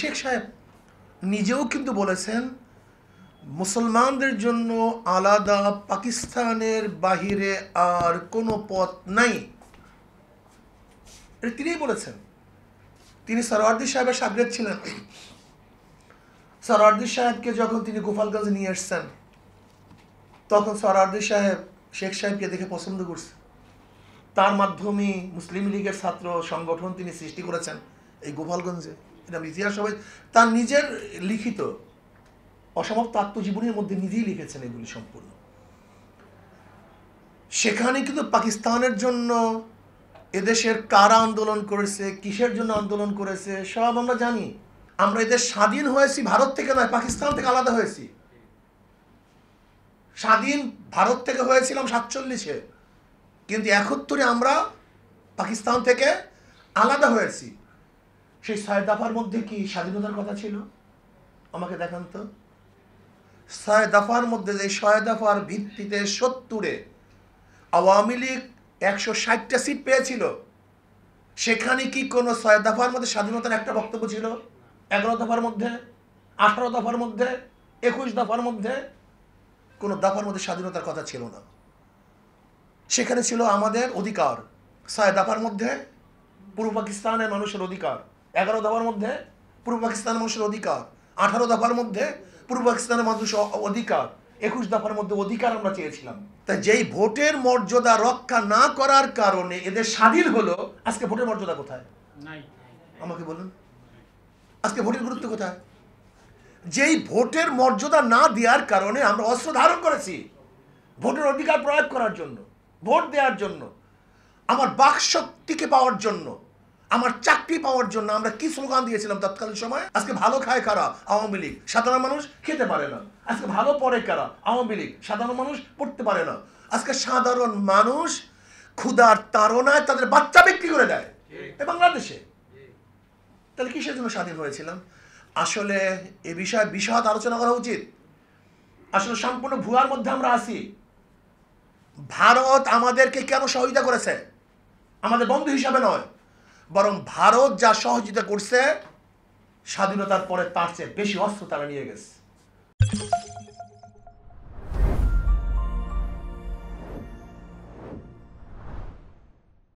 শেখ সাহেব নিজেও কিন্তু বলেছেন মুসলমানদের জন্য আলাদা পাকিস্তানের বাহিরে আর কোনো পথ নাই তিনিই বলেছেন তিনি সরওয়ার্দি সাহেবের সাগরেদ ছিলেন সরওয়ার্দি সাহেবকে যখন তিনি গোপালগঞ্জে নিয়ে এসছেন তখন সরওয়ার্দি সাহেব শেখ সাহেবকে দেখে পছন্দ করছে তার মাধ্যমে মুসলিম লীগের ছাত্র সংগঠন তিনি সৃষ্টি করেছেন এই গোপালগঞ্জে এরকম ইতিহাস সবাই তার নিজের লিখিত অসমাপ্ত আত্মজীবনীর মধ্যে নিজেই লিখেছেন এগুলি সম্পূর্ণ সেখানে কিন্তু পাকিস্তানের জন্য এদেশের কারা আন্দোলন করেছে কিসের জন্য আন্দোলন করেছে সব আমরা জানি আমরা এদের স্বাধীন হয়েছি ভারত থেকে নয় পাকিস্তান থেকে আলাদা হয়েছি স্বাধীন ভারত থেকে হয়েছিলাম সাতচল্লিশে কিন্তু একত্তরে আমরা পাকিস্তান থেকে আলাদা হয়েছি সেই ছয় দফার মধ্যে কি স্বাধীনতার কথা ছিল আমাকে দেখান তো ছয় দফার মধ্যে যে ছয় দফার ভিত্তিতে সত্তরে আওয়ামী লীগ একশো ষাটটা সিট পেয়েছিল সেখানে কি কোনো ছয় দফার মধ্যে স্বাধীনতার একটা বক্তব্য ছিল এগারো দফার মধ্যে আঠারো দফার মধ্যে একুশ দফার মধ্যে কোনো দফার মধ্যে স্বাধীনতার কথা ছিল না সেখানে ছিল আমাদের অধিকার ছয় দফার মধ্যে পূর্ব পাকিস্তানের মানুষের অধিকার এগারো দফার মধ্যে পূর্ব পাকিস্তানের মানুষের অধিকার আঠারো দফার মধ্যে পূর্ব পাকিস্তানের মানুষের অধিকার একুশ দফার মধ্যে অধিকার আমরা চেয়েছিলাম তা যেই ভোটের মর্যাদা রক্ষা না করার কারণে এদের স্বাধীন হলো আজকে ভোটের মর্যাদা কোথায় আমাকে বলুন আজকে ভোটের গুরুত্ব কোথায় যেই ভোটের মর্যাদা না দেওয়ার কারণে আমরা অস্ত্র ধারণ করেছি ভোটের অধিকার প্রয়োগ করার জন্য ভোট দেওয়ার জন্য আমার বাক শক্তিকে পাওয়ার জন্য আমার চাকরি পাওয়ার জন্য আমরা কি স্লোগান দিয়েছিলাম তৎকালীন সময় আজকে ভালো খায় কারা আওয়ামী লীগ সাধারণ মানুষ খেতে পারে না আজকে ভালো পড়ে কারা আওয়ামী লীগ সাধারণ মানুষ পড়তে পারে না আজকে সাধারণ মানুষ ক্ষুধার তাড়নায় তাদের বাচ্চা বিক্রি করে দেয় এ বাংলাদেশে তাহলে কিসের জন্য স্বাধীন হয়েছিলাম আসলে এ বিষয়ে বিশদ আলোচনা করা উচিত আসলে সম্পূর্ণ ভুয়ার মধ্যে আমরা আসি ভারত আমাদেরকে কেন সহযোগিতা করেছে আমাদের বন্ধু হিসাবে নয় বরং ভারত যা সহযোগিতা করছে স্বাধীনতার পরে তার চেয়ে বেশি অস্ত্র তারা নিয়ে গেছে